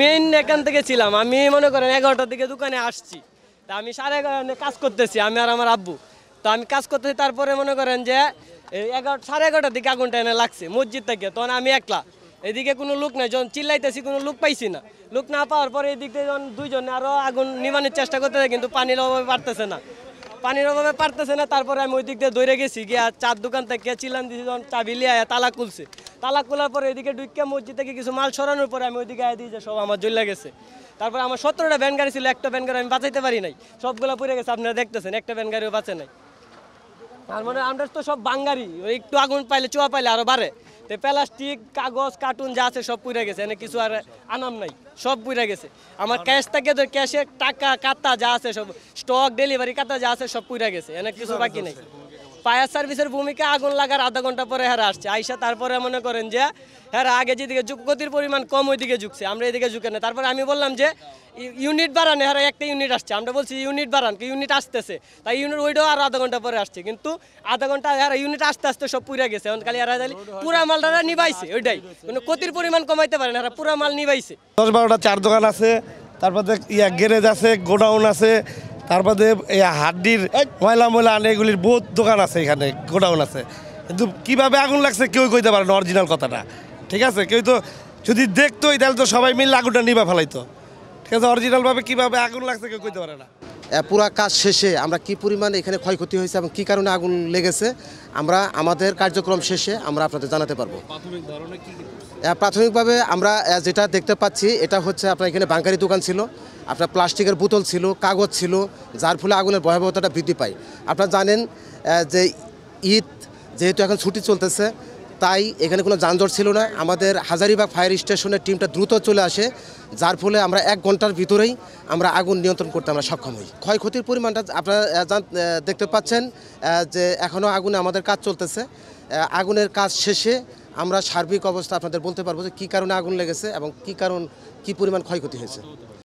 main এখান থেকে ছিলাম আমি মনে করেন এগারোটার দিকে দোকানে আসছি তা আমি সাড়ে এগারো কাজ করতেছি আমি আর আমার আব্বু তো আমি কাজ করতেছি তারপরে মনে করেন যে এগারো সাড়ে এগারোটার দিকে আগুনটা এনে লাগছে মসজিদ থেকে তখন আমি একলা এদিকে কোনো লোক নাই যখন চিল্লাইতেছি কোনো লোক পাইছি না লোক না পাওয়ার পরে এদিক থেকে যখন দুইজনে আরও আগুন নিবানোর চেষ্টা করতেছে কিন্তু পানির অভাবে পারতেছে না পানির অভাবে পারতেছে না তারপরে আমি ওই দিক দিয়ে দৌড়ে গেছি গিয়া চার দোকান থেকে চিলান দিয়েছি যখন চাবি লিয়ে তালা খুলছে তালাক খোলার পরে এদিকে ডুইকা মসজিদ থেকে কিছু মাল সরানোর পরে আমি ওইদিকে আয় দিই যে সব আমার জ্বলে গেছে তারপরে আমার সতেরোটা ভ্যান গাড়ি ছিল একটা ভ্যান গাড়ি আমি বাঁচাইতে পারি নাই সবগুলো পড়ে গেছে আপনারা দেখতেছেন একটা ভ্যান গাড়িও বাঁচে নাই তার মানে আমরা তো সব বাঙ্গারি ওই একটু আগুন পাইলে চুয়া পাইলে আরও বাড়ে তো প্লাস্টিক কাগজ কার্টুন যা আছে সব পুড়ে গেছে এনে কিছু আর আনাম নাই সব পুড়ে গেছে আমার ক্যাশ থেকে তো ক্যাশে টাকা কাতা যা আছে সব স্টক ডেলিভারি কাতা যা আছে সব পুড়ে গেছে এনে কিছু বাকি নাই ফায়ার সার্ভিসের ভূমিকা আগুন লাগার আধা ঘন্টা পরে হ্যাঁ আসছে আইসা তারপরে মনে করেন যে হ্যাঁ আগে যেদিকে গতির পরিমাণ কম ওইদিকে ঝুঁকছে আমরা এদিকে ঝুঁকে না তারপরে আমি বললাম যে ইউনিট বাড়ানো হ্যাঁ একটা ইউনিট আসছে আমরা বলছি ইউনিট বাড়ান কি ইউনিট আসতেছে তাই ইউনিট ওইটাও আর আধা ঘন্টা পরে আসছে কিন্তু আধা ঘন্টা হ্যাঁ ইউনিট আসতে আসতে সব পুরে গেছে এখন খালি এরা পুরা মালটা নিবাইছে ওইটাই কোনো ক্ষতির পরিমাণ কমাইতে পারে না পুরা মাল নিবাইছে দশ বারোটা চার দোকান আছে তারপর ইয়া গ্যারেজ আছে গোডাউন আছে তারপরে এই হাড্ডির ময়লা ময়লা আনে এগুলির বহুত দোকান আছে এখানে গোডাউন আছে কিন্তু কীভাবে আগুন লাগছে কেউ কইতে পারে না অরিজিনাল কথাটা ঠিক আছে কেউ তো যদি দেখতোই তাহলে তো সবাই মিলে আগুনটা নিবা ফেলাইতো ঠিক আছে অরিজিনালভাবে কীভাবে আগুন লাগছে কেউ কইতে পারে না পুরা কাজ শেষে আমরা কি পরিমাণে এখানে ক্ষয়ক্ষতি হয়েছে এবং কি কারণে আগুন লেগেছে আমরা আমাদের কার্যক্রম শেষে আমরা আপনাদের জানাতে পারবো প্রাথমিকভাবে আমরা যেটা দেখতে পাচ্ছি এটা হচ্ছে আপনার এখানে বাঙ্কারি দোকান ছিল আপনার প্লাস্টিকের বোতল ছিল কাগজ ছিল যার ফলে আগুনের ভয়াবহতাটা বৃদ্ধি পায় আপনারা জানেন যে ঈদ যেহেতু এখন ছুটি চলতেছে তাই এখানে কোনো যানজট ছিল না আমাদের হাজারিবাগ ফায়ার স্টেশনের টিমটা দ্রুত চলে আসে যার ফলে আমরা এক ঘন্টার ভিতরেই আমরা আগুন নিয়ন্ত্রণ করতে আমরা সক্ষম হই ক্ষয়ক্ষতির পরিমাণটা আপনারা দেখতে পাচ্ছেন যে এখনও আগুনে আমাদের কাজ চলতেছে আগুনের কাজ শেষে আমরা সার্বিক অবস্থা আপনাদের বলতে পারবো যে কী কারণে আগুন লেগেছে এবং কী কারণ কী পরিমাণ ক্ষয়ক্ষতি হয়েছে